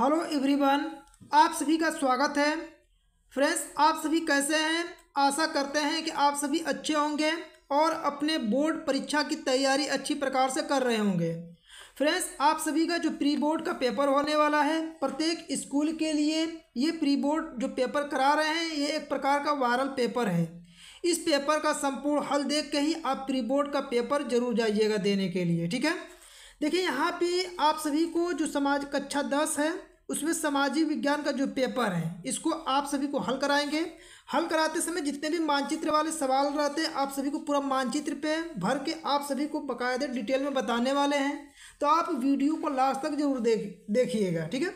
hello everyone आप सभी का स्वागत है फ्रेंड्स आप सभी कैसे हैं आशा करते हैं कि आप सभी अच्छे होंगे और अपने बोर्ड परीक्षा की तैयारी अच्छी प्रकार से कर रहे होंगे फ्रेंड्स आप सभी का जो प्री बोर्ड का पेपर होने वाला है प्रत्येक स्कूल के लिए ये प्री बोर्ड जो पेपर करा रहे हैं ये एक प्रकार का वायरल पेपर है इस पेपर का संपूर्ण हल देख के ही आप प्री बोर्ड का पेपर जरूर जाइएगा देने के लिए ठीक है देखिए यहाँ पे आप सभी को जो समाज कक्षा दस है उसमें सामाजिक विज्ञान का जो पेपर है इसको आप सभी को हल कराएंगे हल कराते समय जितने भी मानचित्र वाले सवाल रहते हैं आप सभी को पूरा मानचित्र पे भर के आप सभी को बकायदे डिटेल में बताने वाले हैं तो आप वीडियो को लास्ट तक जरूर देख देखिएगा ठीक है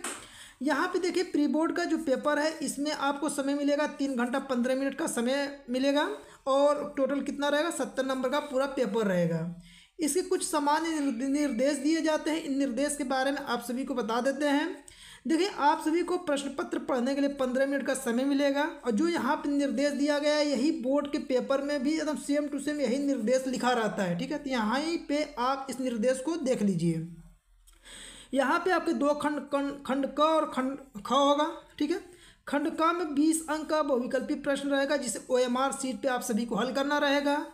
यहाँ पे देखिए प्री बोर्ड का जो पेपर है इसमें आपको समय मिलेगा तीन घंटा पंद्रह मिनट का समय मिलेगा और टोटल कितना रहेगा सत्तर नंबर का पूरा पेपर रहेगा इसके कुछ सामान्य निर्देश दिए जाते हैं इन निर्देश के बारे में आप सभी को बता देते हैं देखिए आप सभी को प्रश्न पत्र पढ़ने के लिए पंद्रह मिनट का समय मिलेगा और जो यहाँ पर निर्देश दिया गया है यही बोर्ड के पेपर में भी एकदम सेम टू सेम यही निर्देश लिखा रहता है ठीक है तो यहाँ पे आप इस निर्देश को देख लीजिए यहाँ पे आपके दो खंड खंड क और खंड ख होगा ठीक है खंड क में बीस अंक का बहुविकल्पी प्रश्न रहेगा जिसे ओ एम आर सीट पर आप सभी को हल करना रहेगा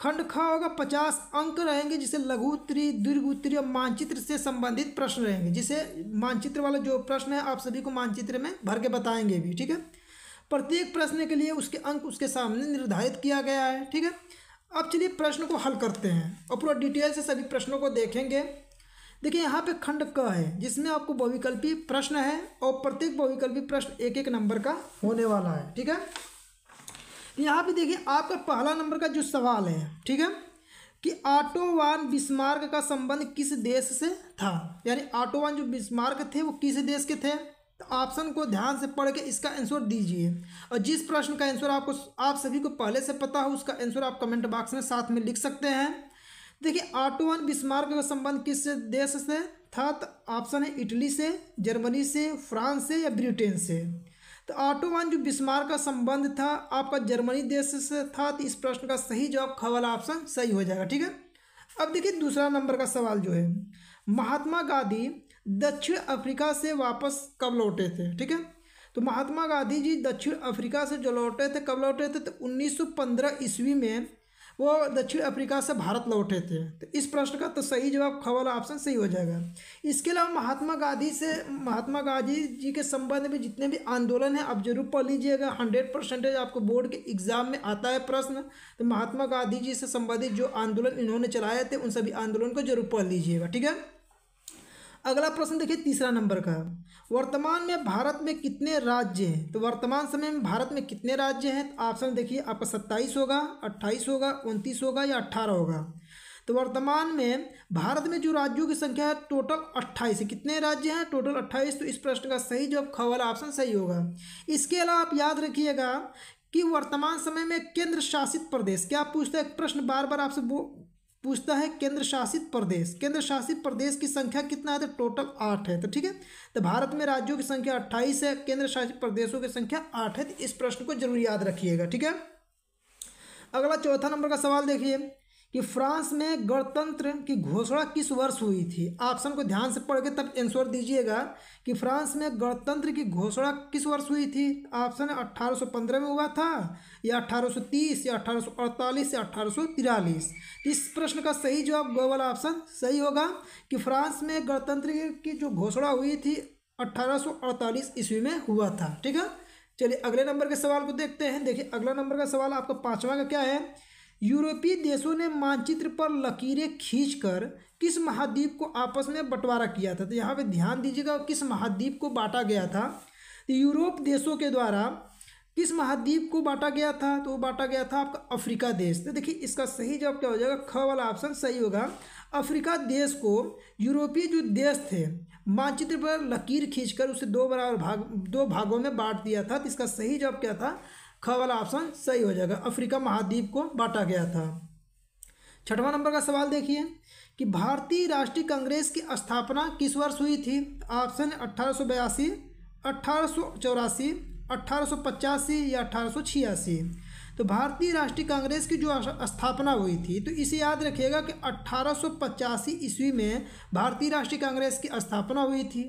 खंड ख होगा पचास अंक रहेंगे जिसे लघु उत्तरी दीर्घ उत्तरी और मानचित्र से संबंधित प्रश्न रहेंगे जिसे मानचित्र वाला जो प्रश्न है आप सभी को मानचित्र में भर के बताएंगे भी ठीक है प्रत्येक प्रश्न के लिए उसके अंक उसके सामने निर्धारित किया गया है ठीक है अब चलिए प्रश्न को हल करते हैं और पूरा डिटेल से सभी प्रश्नों को देखेंगे देखिए यहाँ पे खंड क है जिसमें आपको बहुविकल्पी प्रश्न है और प्रत्येक बहुविकल्पी प्रश्न एक एक नंबर का होने वाला है ठीक है यहाँ पे देखिए आपका पहला नंबर का जो सवाल है ठीक है कि आटोवान बिस्मार्क का संबंध किस देश से था यानी आटोवान जो बिस्मार्क थे वो किस देश के थे तो ऑप्शन को ध्यान से पढ़ के इसका आंसर दीजिए और जिस प्रश्न का आंसर आपको आप सभी को पहले से पता हो उसका आंसर आप कमेंट बॉक्स में साथ में लिख सकते हैं देखिए आटोवन बिस्मार्क का संबंध किस देश से था तो ऑप्शन है इटली से जर्मनी से फ्रांस से या ब्रिटेन से तो ऑटोमान जो बिस्मार का संबंध था आपका जर्मनी देश से था तो इस प्रश्न का सही जवाब खवल ऑप्शन सही हो जाएगा ठीक है अब देखिए दूसरा नंबर का सवाल जो है महात्मा गांधी दक्षिण अफ्रीका से वापस कब लौटे थे ठीक है तो महात्मा गांधी जी दक्षिण अफ्रीका से जो लौटे थे कब लौटे थे तो 1915 ईस्वी में वो दक्षिण अफ्रीका से भारत लौटे थे तो इस प्रश्न का तो सही जवाब ख वाला ऑप्शन सही हो जाएगा इसके अलावा महात्मा गांधी से महात्मा गांधी जी के संबंध में जितने भी आंदोलन हैं आप जरूर पढ़ लीजिएगा हंड्रेड परसेंटेज आपको बोर्ड के एग्जाम में आता है प्रश्न तो महात्मा गांधी जी से संबंधित जो आंदोलन इन्होंने चलाए थे उन सभी आंदोलन को जरूर पढ़ लीजिएगा ठीक है अगला प्रश्न देखिए तीसरा नंबर का वर्तमान में भारत में कितने राज्य हैं तो वर्तमान समय में भारत में कितने राज्य हैं तो ऑप्शन देखिए आपका सत्ताईस होगा अट्ठाईस होगा उनतीस होगा या अट्ठारह होगा तो वर्तमान में भारत में जो राज्यों की संख्या है टोटल अट्ठाईस कितने राज्य हैं टोटल अट्ठाईस तो इस प्रश्न का सही जो खबर ऑप्शन सही होगा इसके अलावा आप याद रखिएगा कि वर्तमान समय में केंद्र शासित प्रदेश क्या पूछता है प्रश्न बार बार आपसे पूछता है केंद्र शासित प्रदेश केंद्र शासित प्रदेश की संख्या कितना है तो टोटल आठ है तो ठीक है तो भारत में राज्यों की संख्या अट्ठाईस है केंद्र शासित प्रदेशों की संख्या आठ है तो इस प्रश्न को जरूर याद रखिएगा ठीक है अगला चौथा नंबर का सवाल देखिए कि फ्रांस में गणतंत्र की घोषणा किस वर्ष हुई थी ऑप्शन को ध्यान से पढ़ के तब आंसर दीजिएगा कि फ्रांस में गणतंत्र की घोषणा किस वर्ष हुई थी ऑप्शन 1815 में हुआ था या 1830 या 1848 या तिरालीस इस प्रश्न का सही जवाब गो वाला ऑप्शन सही होगा कि फ्रांस में गणतंत्र की जो घोषणा हुई थी अड़तालीस ईस्वी में हुआ था ठीक है चलिए अगले नंबर के सवाल को देखते हैं देखिए अगला नंबर का सवाल आपका पाँचवा का क्या है यूरोपीय देशों ने मानचित्र पर लकीरें खींचकर किस महाद्वीप को आपस में बंटवारा किया था तो यहाँ पे ध्यान दीजिएगा किस महाद्वीप को बांटा गया था तो यूरोप देशों के द्वारा किस महाद्वीप को बांटा गया था तो वो बांटा गया था आपका अफ्रीका देश तो देखिए इसका सही जवाब क्या हो जाएगा ख वाला ऑप्शन सही होगा अफ्रीका देश को यूरोपीय जो देश थे मानचित्र पर लकीर खींचकर उसे दो बराबर भाग दो भागों में बांट दिया था तो इसका सही जवाब क्या था ख वाला ऑप्शन सही हो जाएगा अफ्रीका महाद्वीप को बांटा गया था छठवां नंबर का सवाल देखिए कि भारतीय राष्ट्रीय कांग्रेस की स्थापना किस वर्ष हुई थी ऑप्शन अट्ठारह सौ बयासी अट्ठारह सौ चौरासी अट्ठारह सौ पचासी या अट्ठारह सौ छियासी तो भारतीय राष्ट्रीय कांग्रेस की जो स्थापना हुई थी तो इसे याद रखिएगा कि अट्ठारह ईस्वी में भारतीय राष्ट्रीय कांग्रेस की स्थापना हुई थी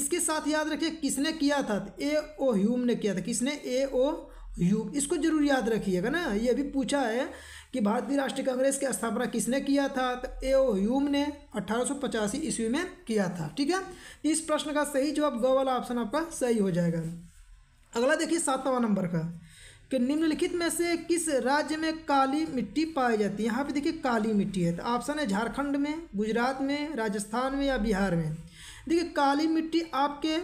इसके साथ याद रखिए किसने किया था ए ओ ह्यूम ने किया था किसने ए ओ यू इसको जरूर याद रखिएगा ना ये अभी पूछा है कि भारतीय राष्ट्रीय कांग्रेस की स्थापना किसने किया था तो ए ओ ह्यूम ने अठारह ईस्वी में किया था ठीक है इस प्रश्न का सही जवाब ग वाला ऑप्शन आपका सही हो जाएगा अगला देखिए सातवां नंबर का कि निम्नलिखित में से किस राज्य में काली मिट्टी पाई जाती है यहाँ पे देखिए काली मिट्टी है तो ऑप्शन है झारखंड में गुजरात में राजस्थान में या बिहार में देखिए काली मिट्टी आपके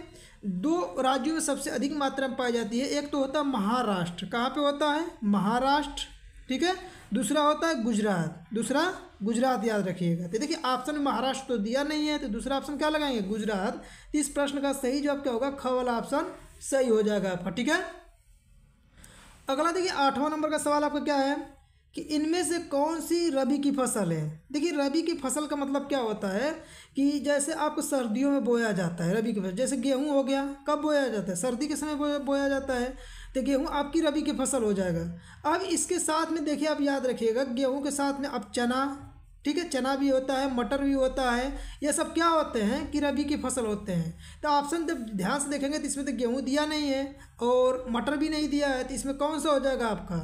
दो राज्यों में सबसे अधिक मात्रा में पाई जाती है एक तो होता है महाराष्ट्र कहाँ पे होता है महाराष्ट्र ठीक है दूसरा होता है गुजरात दूसरा गुजरात याद रखिएगा तो देखिए ऑप्शन में महाराष्ट्र तो दिया नहीं है तो दूसरा ऑप्शन क्या लगाएंगे गुजरात तो इस प्रश्न का सही जवाब क्या होगा ख वाला ऑप्शन सही हो जाएगा आपका ठीक है अगला देखिए आठवां नंबर का सवाल आपका क्या है कि इनमें से कौन सी रबी की फसल है देखिए रबी की फसल का मतलब क्या होता है कि जैसे आपको सर्दियों में बोया जाता है रबी की फसल जैसे गेहूं हो गया कब बोया जाता है सर्दी के समय बोया, बोया जाता है तो गेहूं आपकी रबी की फसल हो जाएगा अब इसके साथ में देखिए आप याद रखिएगा गेहूँ के साथ में अब चना ठीक है चना भी होता है मटर भी होता है ये सब क्या होते हैं कि रबी की फसल होते हैं तो ऑप्शन जब ध्यान से देखेंगे तो इसमें तो गेहूँ दिया नहीं है और मटर भी नहीं दिया है तो इसमें कौन सा हो जाएगा आपका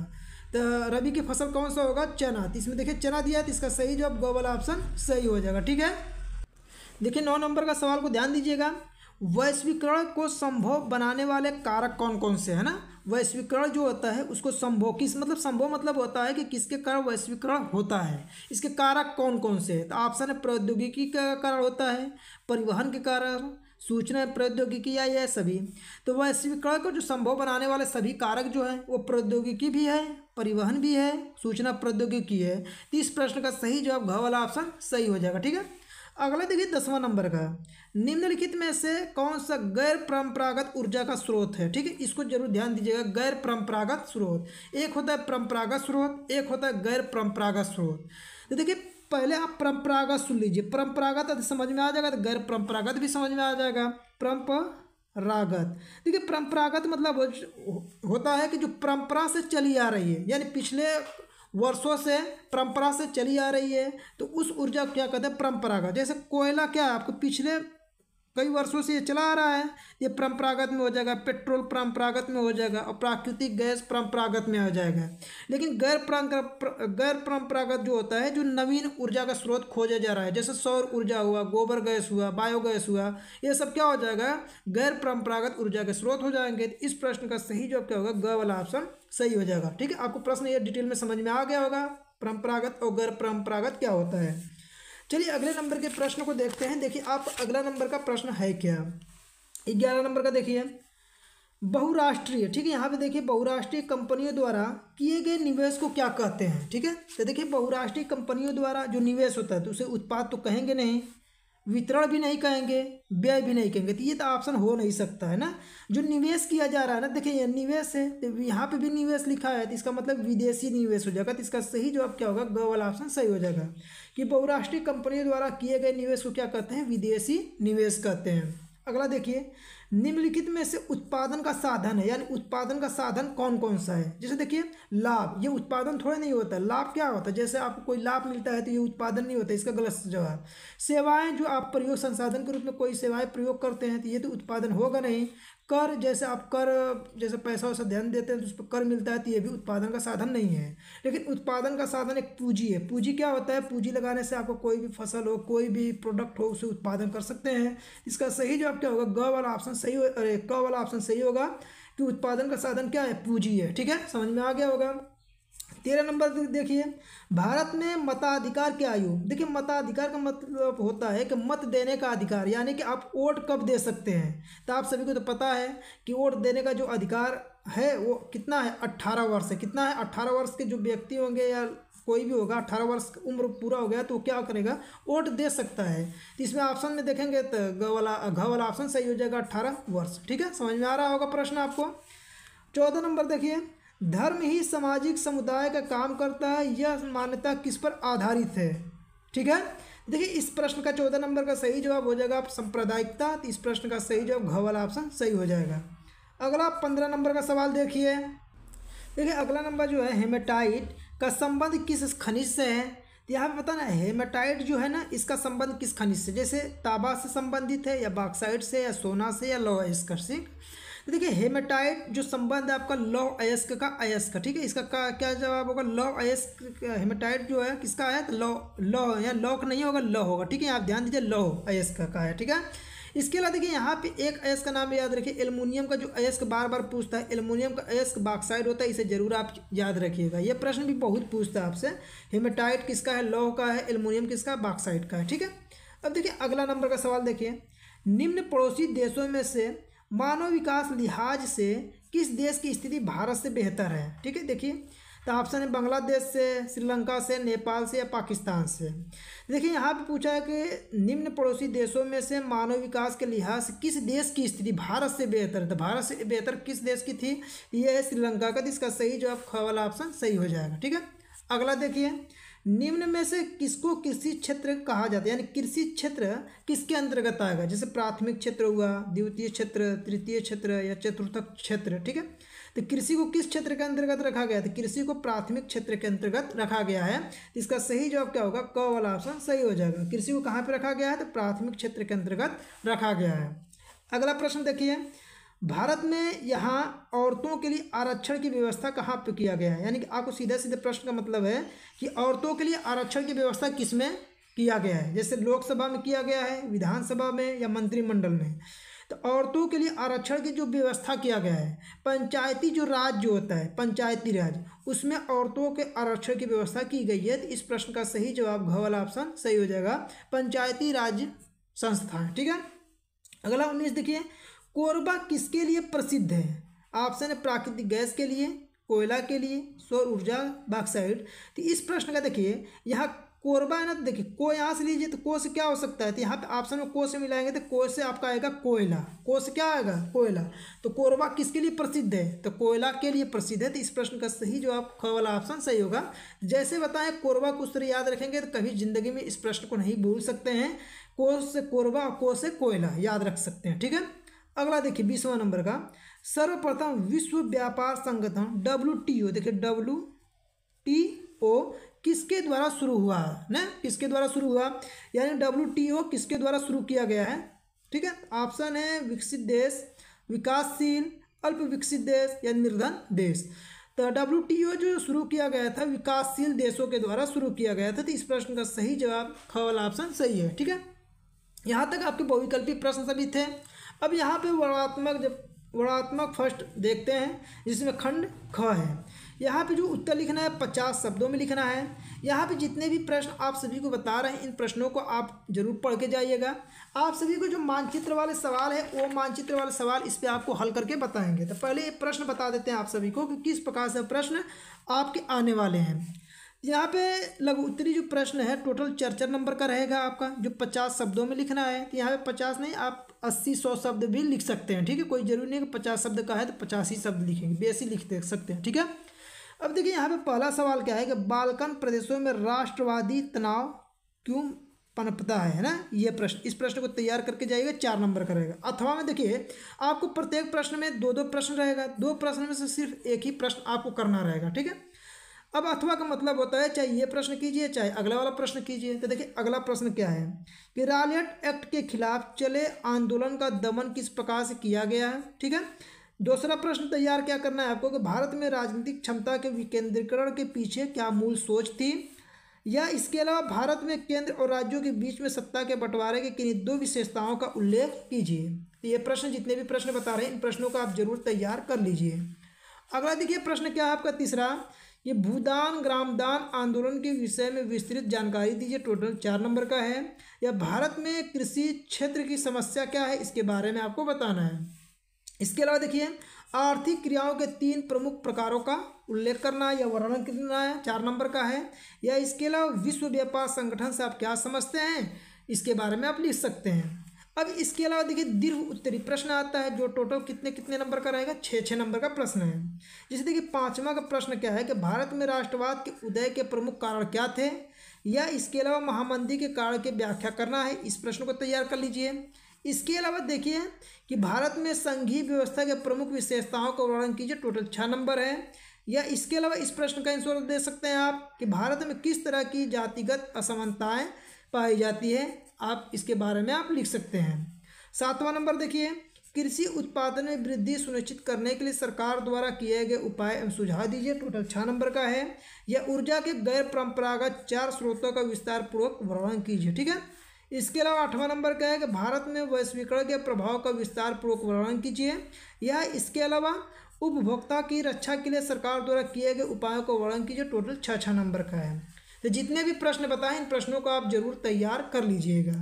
तो रबी की फसल कौन सा होगा चना तो इसमें देखिए चना दिया तो इसका सही जवाब गो वाला ऑप्शन सही हो जाएगा ठीक है देखिए नौ नंबर का सवाल को ध्यान दीजिएगा वैश्वीकरण को संभव बनाने वाले कारक कौन कौन से है ना वैश्वीकरण जो होता है उसको संभव किस मतलब संभव मतलब होता है कि किसके कारण वैश्वीकरण होता है इसके कारक कौन कौन से है तो ऑप्शन है प्रौद्योगिकी का कारण होता है परिवहन के कारण सूचना प्रौद्योगिकी या यह सभी तो वैश्वीकरण को जो संभव बनाने वाले सभी कारक जो हैं वो प्रौद्योगिकी भी है परिवहन भी है सूचना प्रौद्योगिकी है तो इस प्रश्न का सही जवाब घ वाला ऑप्शन सही हो जाएगा ठीक है अगला देखिए दसवां नंबर का निम्नलिखित में से कौन सा गैर परंपरागत ऊर्जा का स्रोत है ठीक है इसको जरूर ध्यान दीजिएगा गैर परंपरागत स्रोत एक होता है परंपरागत स्रोत एक होता है गैर परंपरागत स्रोत तो देखिए पहले आप परंपरागत सुन लीजिए परंपरागत समझ में आ जाएगा तो गैर परंपरागत भी समझ में आ जाएगा परंपरागत देखिए परंपरागत मतलब होता है कि जो परंपरा से चली आ रही है यानी पिछले वर्षों से परंपरा से चली आ रही है तो उस ऊर्जा को क्या कहते हैं परंपरागत जैसे कोयला क्या है आपको पिछले कई वर्षों से ये चला आ रहा है ये परंपरागत में हो जाएगा पेट्रोल परंपरागत में हो जाएगा और प्राकृतिक गैस परंपरागत में हो जाएगा लेकिन गैर गैर परंपरागत जो होता है जो नवीन ऊर्जा का स्रोत खोजा जा रहा है जैसे सौर ऊर्जा हुआ गोबर गैस हुआ बायोगैस हुआ ये सब क्या हो जाएगा गैर परंपरागत ऊर्जा के स्रोत हो जाएंगे तो इस प्रश्न का सही जवाब क्या होगा ग वाला ऑप्शन सही हो जाएगा ठीक है आपको प्रश्न ये डिटेल में समझ में आ गया होगा परंपरागत और गैर परंपरागत क्या होता है चलिए अगले नंबर के प्रश्न को देखते हैं देखिए आप अगला नंबर का प्रश्न है क्या ग्यारह नंबर का देखिए बहुराष्ट्रीय ठीक है यहाँ पे देखिए बहुराष्ट्रीय कंपनियों द्वारा किए गए निवेश को क्या कहते हैं ठीक है तो देखिए बहुराष्ट्रीय कंपनियों द्वारा जो निवेश होता है तो उसे उत्पाद तो कहेंगे नहीं वितरण भी नहीं कहेंगे व्यय भी नहीं कहेंगे तो ये तो ऑप्शन हो नहीं सकता है ना जो निवेश किया जा रहा है ना देखिए ये निवेश है तो यहाँ पे भी निवेश लिखा है तो इसका मतलब विदेशी निवेश हो जाएगा तो इसका सही जवाब क्या होगा ग वाला ऑप्शन सही हो जाएगा कि बहुराष्ट्रीय कंपनियों द्वारा किए गए निवेश को क्या कहते हैं विदेशी निवेश कहते हैं अगला देखिए निम्नलिखित में से उत्पादन का साधन है यानी उत्पादन का साधन कौन कौन सा है जैसे देखिए लाभ ये उत्पादन थोड़ा नहीं होता लाभ क्या होता है जैसे आपको कोई लाभ मिलता है तो ये उत्पादन नहीं होता इसका गलत जवाब सेवाएं जो आप प्रयोग संसाधन के रूप में कोई सेवाएं प्रयोग करते हैं तो ये तो उत्पादन होगा नहीं कर जैसे आप कर जैसे पैसा वैसा ध्यान देते हैं तो उस पर कर मिलता है तो ये भी उत्पादन का साधन नहीं है लेकिन उत्पादन का साधन एक पूंजी है पूंजी क्या होता है पूंजी लगाने से आपको कोई भी फसल हो कोई भी प्रोडक्ट हो उसे उत्पादन कर सकते हैं इसका सही जवाब क्या होगा ग वाला ऑप्शन सही अरे क वाला ऑप्शन सही होगा कि उत्पादन का साधन क्या है पूंजी है ठीक है समझ में आ गया होगा तेरह नंबर देखिए भारत में मताधिकार की आयु देखिए मताधिकार का मतलब होता है कि मत देने का अधिकार यानी कि आप वोट कब दे सकते हैं तो आप सभी को तो पता है कि वोट देने का जो अधिकार है वो कितना है अट्ठारह वर्ष है कितना है अट्ठारह वर्ष के जो व्यक्ति होंगे या कोई भी होगा अठारह वर्ष उम्र पूरा हो गया तो क्या करेगा वोट दे सकता है तो इसमें ऑप्शन में देखेंगे तो ग वाला घ वाला ऑप्शन सही हो जाएगा अट्ठारह वर्ष ठीक है समझ में आ रहा होगा प्रश्न आपको चौदह नंबर देखिए धर्म ही सामाजिक समुदाय का काम करता है यह मान्यता किस पर आधारित है ठीक है देखिए इस प्रश्न का चौदह नंबर का सही जवाब हो जाएगा आप सांप्रदायिकता तो इस प्रश्न का सही जवाब घ ऑप्शन सही हो जाएगा अगला पंद्रह नंबर का सवाल देखिए देखिए अगला नंबर जो है हेमेटाइट का संबंध किस खनिज से है तो यहाँ पर पता ना हेमेटाइट जो है ना इसका संबंध किस खनिज से जैसे ताबा से संबंधित है या बाक्साइड से या सोना से या लोएस्कर स्कर्सिंग तो देखिए हेमेटाइट जो संबंध है आपका लौ अयस्क का अयस्क ठीक है इसका का, क्या जवाब होगा लौ अयस्क हेमेटाइट जो है किसका है तो लौ लौ या लौक नहीं होगा लौ होगा ठीक है आप ध्यान दीजिए लौह अयस्क का है ठीक है इसके अलावा देखिए यहाँ पे एक अयस्क का नाम याद रखिए एलमोनियम का जो अयस्क बार बार पूछता है एलमोनियम का अयस्क बाक्साइड होता है इसे जरूर आप याद रखिएगा ये प्रश्न भी बहुत पूछता है आपसे हेमेटाइट किसका है लौह का है एलमोनियम किसका है बाक्साइड का है ठीक है अब देखिए अगला नंबर का सवाल देखिए निम्न पड़ोसी देशों में से मानव विकास लिहाज से किस देश की स्थिति भारत से बेहतर है ठीक है देखिए तो ऑप्शन है बांग्लादेश से श्रीलंका से नेपाल से या पाकिस्तान से देखिए यहाँ पे पूछा है कि निम्न पड़ोसी देशों में से मानव विकास के लिहाज से किस देश की स्थिति भारत से बेहतर है तो भारत से बेहतर किस देश की थी यह है श्रीलंका का जिसका इसका सही जवाब वाला ऑप्शन सही हो जाएगा ठीक है अगला देखिए निम्न में से किसको कृषि क्षेत्र कहा जाता है यानी कृषि क्षेत्र किसके अंतर्गत आएगा जैसे प्राथमिक क्षेत्र हुआ द्वितीय क्षेत्र तृतीय क्षेत्र या चतुर्थक क्षेत्र ठीक है तो कृषि को किस क्षेत्र के अंतर्गत रखा गया था तो कृषि को प्राथमिक क्षेत्र के अंतर्गत रखा गया है तो इसका सही जवाब क्या होगा क वाला ऑप्शन सही हो जाएगा कृषि को कहाँ पर रखा गया है तो प्राथमिक क्षेत्र के अंतर्गत रखा गया है अगला प्रश्न देखिए भारत में यहाँ औरतों के लिए आरक्षण की व्यवस्था कहाँ पर किया गया है यानी कि आपको सीधा सीधे प्रश्न का मतलब है कि औरतों के लिए आरक्षण की व्यवस्था किस में किया गया है जैसे लोकसभा में किया गया है विधानसभा में या मंत्रिमंडल में तो औरतों के लिए आरक्षण की जो व्यवस्था किया गया है पंचायती जो राज जो होता है पंचायती राज उसमें औरतों के आरक्षण की व्यवस्था की गई है तो इस प्रश्न का सही जवाब घ वाला ऑप्शन सही हो जाएगा पंचायती राज संस्थान ठीक है अगला उन्नीस देखिए कोरबा किसके लिए प्रसिद्ध है ऑप्शन है प्राकृतिक गैस के लिए कोयला के लिए सौर ऊर्जा बाक्साइड तो इस प्रश्न का देखिए यहाँ कोरबा है ना तो देखिए को यहाँ से लीजिए तो को से क्या हो सकता है तो यहाँ पे ऑप्शन में को से मिलाएंगे तो को से आपका आएगा कोयला को से क्या आएगा कोयला तो कोरबा किसके लिए प्रसिद्ध है तो कोयला के लिए प्रसिद्ध है तो इस प्रश्न का सही जो आप ख वाला ऑप्शन सही होगा जैसे बताएं कोरबा को तरह याद रखेंगे तो कभी ज़िंदगी में इस प्रश्न को नहीं भूल सकते हैं को से कोरबा और को से कोयला याद रख सकते हैं ठीक है अगला देखिए बीसवा नंबर का सर्वप्रथम विश्व व्यापार संगठन डब्ल्यू टी ओ देखिए डब्ल्यू टी ओ किसके द्वारा शुरू हुआ है न किसके द्वारा शुरू हुआ यानी डब्ल्यू टी ओ किसके द्वारा शुरू किया गया है ठीक है ऑप्शन है विकसित देश विकासशील अल्प विकसित देश या निर्धन देश तो डब्ल्यू टी ओ जो शुरू किया गया था विकासशील देशों के द्वारा शुरू किया गया था तो इस प्रश्न का सही जवाब ख ऑप्शन सही है ठीक है यहाँ तक आपके बहुविकल्पी प्रश्न सभी थे अब यहाँ पे वर्णात्मक जब वर्णात्मक फर्स्ट देखते हैं जिसमें खंड ख है यहाँ पे जो उत्तर लिखना है पचास शब्दों में लिखना है यहाँ पे जितने भी प्रश्न आप सभी को बता रहे हैं इन प्रश्नों को आप जरूर पढ़ के जाइएगा आप सभी को जो मानचित्र वाले सवाल है वो मानचित्र वाले सवाल इस पर आपको हल करके बताएंगे तो पहले ये प्रश्न बता देते हैं आप सभी को कि किस प्रकार से प्रश्न आपके आने वाले हैं यहाँ पे लघु उत्तरी जो प्रश्न है टोटल चर्चर नंबर का रहेगा आपका जो पचास शब्दों में लिखना है तो यहाँ पे पचास नहीं आप अस्सी सौ शब्द भी लिख सकते हैं ठीक है कोई जरूरी नहीं कि पचास शब्द का है तो पचास ही शब्द लिखेंगे बेसी लिख देख सकते हैं ठीक है अब देखिए यहाँ पे पहला सवाल क्या है कि बालकन प्रदेशों में राष्ट्रवादी तनाव क्यों पनपता है ना ये प्रश्न इस प्रश्न को तैयार करके जाइएगा चार नंबर का रहेगा अथवा में देखिए आपको प्रत्येक प्रश्न में दो दो प्रश्न रहेगा दो प्रश्न में से सिर्फ एक ही प्रश्न आपको करना रहेगा ठीक है अब अथवा का मतलब होता है चाहे ये प्रश्न कीजिए चाहे अगला वाला प्रश्न कीजिए तो देखिए अगला प्रश्न क्या है कि रालियट एक्ट के खिलाफ चले आंदोलन का दमन किस प्रकार से किया गया है ठीक है दूसरा प्रश्न तैयार क्या करना है आपको कि भारत में राजनीतिक क्षमता के विकेंद्रीकरण के पीछे क्या मूल सोच थी या इसके अलावा भारत में केंद्र और राज्यों के बीच में सत्ता के बंटवारे के किन्हीं दो विशेषताओं का उल्लेख कीजिए तो ये प्रश्न जितने भी प्रश्न बता रहे हैं इन प्रश्नों का आप जरूर तैयार कर लीजिए अगला देखिए प्रश्न क्या है आपका तीसरा ये भूदान ग्रामदान आंदोलन के विषय में विस्तृत जानकारी दीजिए टोटल चार नंबर का है या भारत में कृषि क्षेत्र की समस्या क्या है इसके बारे में आपको बताना है इसके अलावा देखिए आर्थिक क्रियाओं के तीन प्रमुख प्रकारों का उल्लेख करना है या वर्णन करना है चार नंबर का है या इसके अलावा विश्व व्यापार संगठन से आप क्या समझते हैं इसके बारे में आप लिख सकते हैं अब इसके अलावा देखिए दीर्घ उत्तरी प्रश्न आता है जो टोटल कितने कितने नंबर का रहेगा छः छः नंबर का प्रश्न है जैसे देखिए पाँचवा का प्रश्न क्या है कि भारत में राष्ट्रवाद के उदय के प्रमुख कारण क्या थे या इसके अलावा महामंदी के कारण की व्याख्या करना है इस प्रश्न को तैयार कर लीजिए इसके अलावा देखिए कि भारत में संघीय व्यवस्था के प्रमुख विशेषताओं का वर्णन कीजिए टोटल छः नंबर है या इसके अलावा इस प्रश्न का आंसर दे सकते हैं आप कि भारत में किस तरह की जातिगत असमानताएँ पाई जाती है आप इसके बारे में आप लिख सकते हैं सातवां नंबर देखिए कृषि उत्पादन में वृद्धि सुनिश्चित करने के लिए सरकार द्वारा किए गए उपाय एवं सुझाव दीजिए टोटल छः नंबर का है यह ऊर्जा के गैर परंपरागत चार स्रोतों का विस्तार पूर्वक वर्णन कीजिए ठीक है इसके अलावा आठवां नंबर का है कि भारत में वैश्वीकरण के प्रभाव का विस्तार पूर्वक वर्णन कीजिए या इसके अलावा उपभोक्ता की रक्षा के लिए सरकार द्वारा किए गए उपायों का वर्णन कीजिए टोटल छः छः नंबर का है तो जितने भी प्रश्न बताएं इन प्रश्नों को आप जरूर तैयार कर लीजिएगा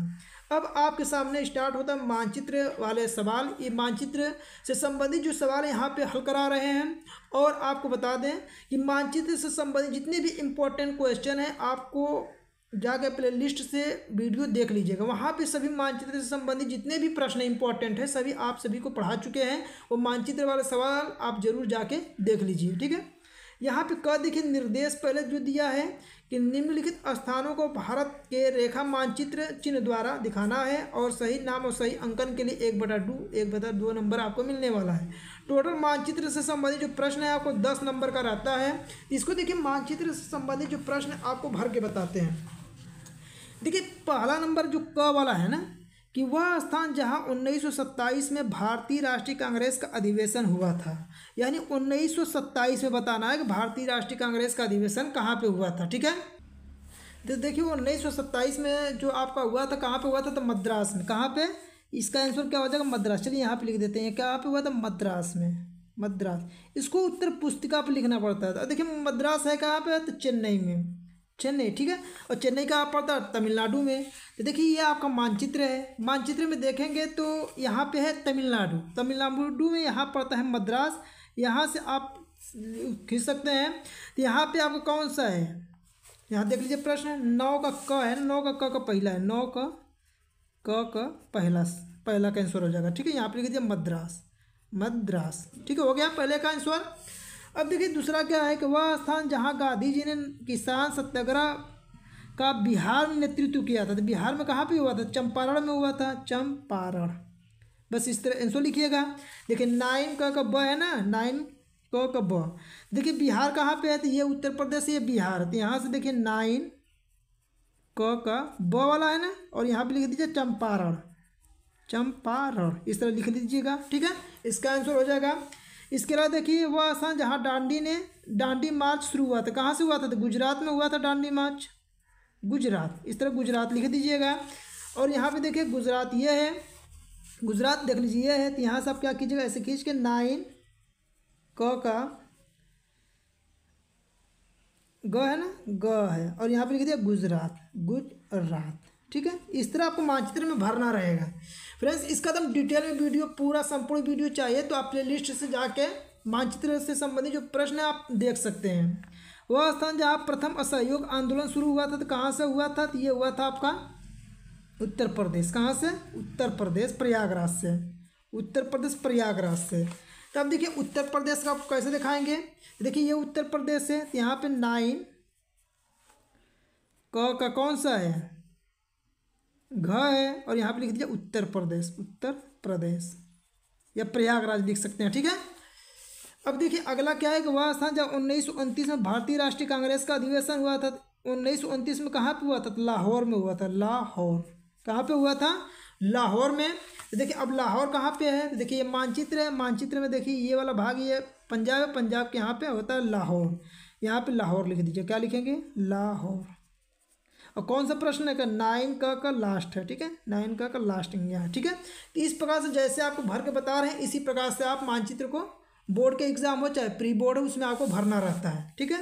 अब आपके सामने स्टार्ट होता है मानचित्र वाले सवाल ये मानचित्र से संबंधित जो सवाल यहाँ पे हल करा रहे हैं और आपको बता दें कि मानचित्र से संबंधित जितने भी इम्पोर्टेंट क्वेश्चन हैं आपको जाकर प्ले लिस्ट से वीडियो देख लीजिएगा वहाँ पे सभी मानचित्र से संबंधित जितने भी प्रश्न इंपॉर्टेंट हैं सभी आप सभी को पढ़ा चुके हैं वो मानचित्र वाले सवाल आप जरूर जाके देख लीजिए ठीक है यहाँ पे क देखिए निर्देश पहले जो दिया है कि निम्नलिखित स्थानों को भारत के रेखा मानचित्र चिन्ह द्वारा दिखाना है और सही नाम और सही अंकन के लिए एक बटा टू एक बटा दो नंबर आपको मिलने वाला है टोटल मानचित्र से संबंधित जो प्रश्न है आपको दस नंबर का रहता है इसको देखिए मानचित्र से संबंधित जो प्रश्न आपको भर के बताते हैं देखिए पहला नंबर जो क वाला है ना कि वह स्थान जहां 1927 में भारतीय राष्ट्रीय कांग्रेस का अधिवेशन हुआ था यानी 1927 में बताना है कि भारतीय राष्ट्रीय कांग्रेस का अधिवेशन कहाँ पे हुआ था ठीक है तो देखिए 1927 में जो आपका हुआ था कहाँ पे हुआ था तो मद्रास में कहाँ पे इसका आंसर क्या हो जाएगा मद्रास चलिए यहाँ पे लिख देते हैं कहाँ पर हुआ था मद्रास में मद्रास इसको उत्तर पुस्तिका पर लिखना पड़ता है देखिए मद्रास है कहाँ पर तो चेन्नई में चेन्नई ठीक है और चेन्नई का पड़ता है तमिलनाडु में तो देखिए ये आपका मानचित्र है मानचित्र में देखेंगे तो यहाँ पे है तमिलनाडु तमिलनाडु में यहाँ पड़ता है मद्रास यहाँ से आप खींच सकते हैं तो यहाँ पे आपका कौन सा है यहाँ देख लीजिए प्रश्न नौ का क है नौ का क का पहला है नौ का क का पहला पहला का आंसर हो जाएगा ठीक है यहाँ पे लिख दीजिए मद्रास मद्रास ठीक है हो गया पहले का आंसर अब देखिए दूसरा क्या है कि वह स्थान जहाँ गांधी जी ने किसान सत्याग्रह का बिहार में नेतृत्व किया था तो बिहार में कहाँ पे हुआ था चंपारण में हुआ था चंपारण बस इस तरह आंसर लिखिएगा देखिए नाइन का का ब है ना नाइन क का ब देखिए बिहार कहाँ पे है तो ये उत्तर प्रदेश ये बिहार तो यहाँ से देखिए नाइन क का ब वाला है ना और यहाँ पे लिख दीजिए चंपारण चंपारण इस तरह लिख लीजिएगा ठीक है इसका आंसर हो जाएगा इसके अलावा देखिए वह स्थान जहाँ डांडी ने डांडी मार्च शुरू हुआ था कहाँ से हुआ था तो गुजरात में हुआ था डांडी मार्च गुजरात इस तरह गुजरात लिख दीजिएगा और यहाँ पे देखिए गुजरात ये है गुजरात देख लीजिए ये है तो यहाँ से आप क्या कीजिएगा ऐसे खींच के नाइन क का ग है ना ग है और यहाँ पे लिख दिया गुजरात गुजरात ठीक है इस तरह आपको मानचित्र में भरना रहेगा फ्रेंड्स इसका तुम तो डिटेल में वीडियो पूरा संपूर्ण वीडियो चाहिए तो आप प्ले लिस्ट से जाके मानचित्र से संबंधित जो प्रश्न है आप देख सकते हैं वह स्थान जहाँ प्रथम असहयोग आंदोलन शुरू हुआ था तो कहाँ से हुआ था तो ये हुआ था आपका उत्तर प्रदेश कहाँ से उत्तर प्रदेश प्रयागराज से उत्तर प्रदेश प्रयागराज से तो अब देखिए उत्तर प्रदेश का आप कैसे दिखाएंगे देखिए ये उत्तर प्रदेश है तो यहाँ पे नाइन क का कौन सा है घ है और यहाँ पे लिख दिया उत्तर प्रदेश उत्तर प्रदेश या प्रयागराज लिख सकते हैं ठीक है अब देखिए अगला क्या है कि वह स्थान जब उन्नीस में भारतीय राष्ट्रीय कांग्रेस का अधिवेशन हुआ था उन्नीस में कहाँ पे हुआ था लाहौर में हुआ था लाहौर कहाँ पे हुआ था लाहौर में तो देखिए अब लाहौर कहाँ पे है तो देखिए ये मानचित्र है मानचित्र में देखिए ये वाला भाग ये पंजाब है पंजाब के यहाँ पे होता है लाहौर यहाँ पे लाहौर लिख दीजिए क्या लिखेंगे लाहौर और कौन सा प्रश्न है का नाइन का का लास्ट है ठीक है नाइन का का लास्ट यहाँ ठीक है तो इस प्रकार से जैसे आपको भर के बता रहे हैं इसी प्रकार से आप मानचित्र को बोर्ड के एग्जाम हो चाहे प्री बोर्ड हो उसमें आपको भरना रहता है ठीक है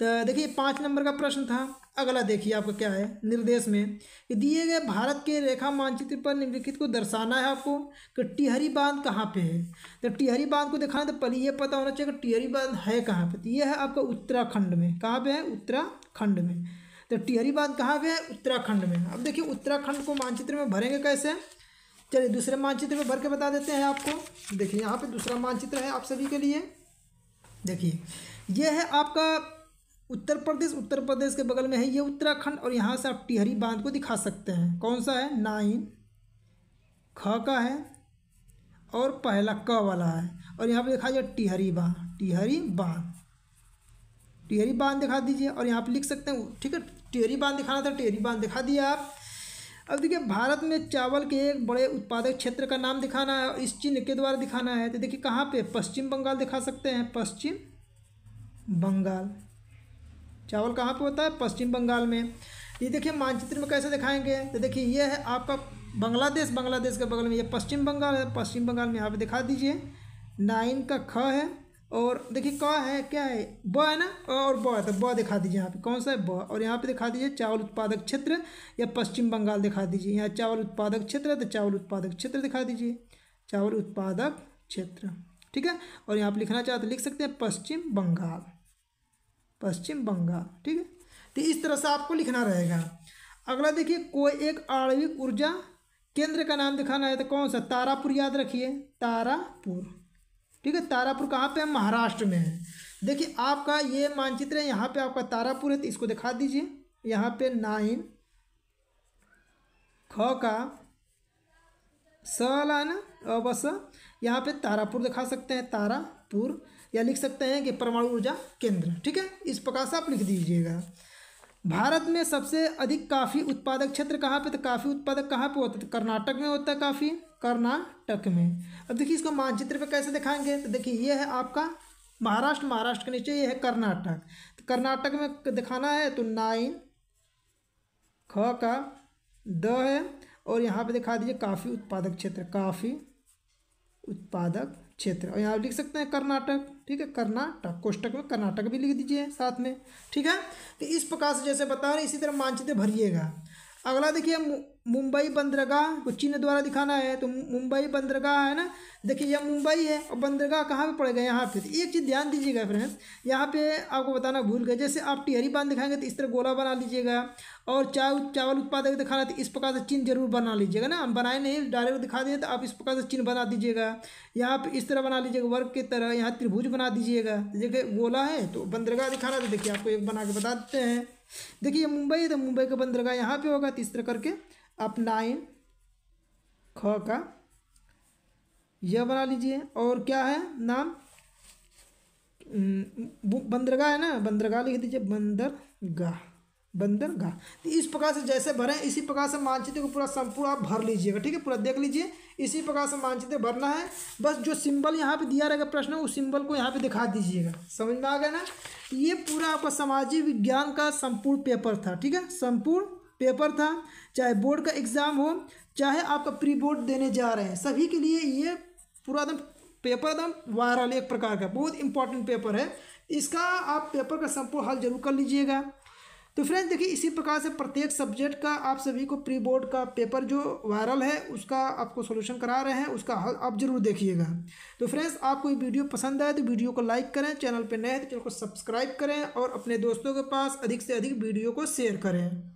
तो देखिए पाँच नंबर का प्रश्न था अगला देखिए आपको क्या है निर्देश में कि दिए गए भारत के रेखा मानचित्र पर निम्नलिखित को दर्शाना है आपको कि टिहरी बांध कहाँ पे है तो टिहरी बांध को दिखाना तो पहले ये पता होना चाहिए कि टिहरी बांध है कहाँ पे तो ये है आपका उत्तराखंड में कहाँ पे है उत्तराखंड में तो टिहरी बांध कहाँ पे है उत्तराखंड में अब देखिए उत्तराखंड को मानचित्र में भरेंगे कैसे चलिए दूसरे मानचित्र में भर के बता देते हैं आपको देखिए यहाँ पे दूसरा मानचित्र है आप सभी के लिए देखिए ये है आपका उत्तर प्रदेश उत्तर प्रदेश के बगल में है ये उत्तराखंड और यहाँ से आप टिहरी बांध को दिखा सकते हैं कौन सा है नाइन ख का है और पहला क वाला है और यहाँ पे दिखा जाए टिहरी बांध टिहरी बांध टिहरी बांध दिखा दीजिए और यहाँ पे लिख सकते हैं ठीक है टेरी बांध दिखाना था टेरी बांध दिखा दिया आप अब देखिए भारत में चावल के एक बड़े उत्पादक क्षेत्र का नाम दिखाना है और इस चिन्ह के द्वारा दिखाना है तो देखिए कहाँ पे पश्चिम बंगाल दिखा सकते हैं पश्चिम बंगाल चावल कहाँ पे होता है पश्चिम बंगाल में ये देखिए मानचित्र में कैसे दिखाएंगे तो देखिए ये है आपका बांग्लादेश बांग्लादेश के बगल में ये पश्चिम बंगाल है पश्चिम बंगाल में यहाँ पे दिखा दीजिए नाइन का ख है और देखिए क है क्या है ब है ना और ब तो ब दिखा दीजिए यहाँ पे कौन सा है ब और यहाँ पे दिखा दीजिए चावल उत्पादक क्षेत्र या पश्चिम बंगाल दिखा दीजिए यहाँ चावल उत्पादक क्षेत्र है तो चावल उत्पादक क्षेत्र दिखा दीजिए चावल उत्पादक क्षेत्र ठीक है और यहाँ पे लिखना चाहते तो लिख सकते हैं पश्चिम बंगाल पश्चिम बंगाल ठीक है तो इस तरह से आपको लिखना रहेगा अगला देखिए कोई एक आणविक ऊर्जा केंद्र का नाम दिखाना है तो कौन सा तारापुर याद रखिए तारापुर ठीक है तारापुर कहाँ पे है महाराष्ट्र में है देखिए आपका ये मानचित्र है यहाँ पे आपका तारापुर है तो इसको दिखा दीजिए यहाँ पे नाइन ख का स वाला है ना और बस यहाँ पे तारापुर दिखा सकते हैं तारापुर या लिख सकते हैं कि परमाणु ऊर्जा केंद्र ठीक है इस प्रकार से आप लिख दीजिएगा भारत में सबसे अधिक काफ़ी उत्पादक क्षेत्र कहाँ पे तो काफ़ी उत्पादक कहाँ पे होता है तो कर्नाटक में होता है काफ़ी कर्नाटक में अब देखिए इसको मानचित्र पे कैसे दिखाएंगे तो देखिए ये है आपका महाराष्ट्र महाराष्ट्र के नीचे ये है कर्नाटक तो कर्नाटक में दिखाना है तो नाइन ख का द है और यहाँ पे दिखा दीजिए काफ़ी उत्पादक क्षेत्र काफ़ी उत्पादक क्षेत्र और यहाँ लिख सकते हैं कर्नाटक ठीक है कर्नाटक कोष्टक में कर्नाटक भी लिख दीजिए साथ में ठीक है तो इस प्रकार से जैसे बता रहे इसी तरह मानचित्र भरिएगा अगला देखिए मुंबई बंदरगाह को चिन्ह द्वारा दिखाना है तो मुंबई बंदरगाह है ना देखिए यह मुंबई है और बंदरगाह कहाँ पे पड़ेगा यहाँ पे तो एक चीज़ ध्यान दीजिएगा फ्रेंड्स यहाँ पे आपको बताना भूल गए जैसे आप टिहरी बांध दिखाएंगे तो इस तरह गोला बना लीजिएगा और चाव चावल उत्पादक दिखाना तो इस प्रकार से चिन्ह जरूर बना लीजिएगा ना हम बनाए नहीं डायरेक्ट दिखा दें तो आप इस प्रकार से चिन्ह बना दीजिएगा यहाँ पर इस तरह बना लीजिएगा वर्ग की तरह यहाँ त्रिभुज बना दीजिएगा देखिए गोला है तो बंदरगाह दिखाना तो देखिए आपको एक बना के बता देते हैं देखिए ये मुंबई है तो मुंबई का बंदरगाह यहाँ पे होगा तरह करके नाइन ख का यह बना लीजिए और क्या है नाम बंदरगाह है ना बंदरगाह लिख दीजिए बंदरगाह बंदरगाह तो इस प्रकार से जैसे भरें इसी प्रकार से मानचित्र को पूरा संपूर्ण आप भर लीजिएगा ठीक है पूरा देख लीजिए इसी प्रकार से मानचित्र भरना है बस जो सिंबल यहाँ पे दिया रहेगा प्रश्न उस सिंबल को यहाँ पे दिखा दीजिएगा समझ में आ गया ना तो ये पूरा आपका सामाजिक विज्ञान का संपूर्ण पेपर था ठीक है संपूर्ण पेपर था चाहे बोर्ड का एग्ज़ाम हो चाहे आपका प्री बोर्ड देने जा रहे हैं सभी के लिए ये पूरा एकदम पेपर एकदम वायरल एक प्रकार का बहुत इंपॉर्टेंट पेपर है इसका आप पेपर का संपूर्ण हल जरूर कर लीजिएगा तो फ्रेंड्स देखिए इसी प्रकार से प्रत्येक सब्जेक्ट का आप सभी को प्री बोर्ड का पेपर जो वायरल है उसका आपको सोल्यूशन करा रहे हैं उसका हल आप जरूर देखिएगा तो फ्रेंड्स आपको ये वीडियो पसंद आए तो वीडियो को लाइक करें चैनल पर नए हैं तो चैनल को सब्सक्राइब करें और अपने दोस्तों के पास अधिक से अधिक वीडियो को शेयर करें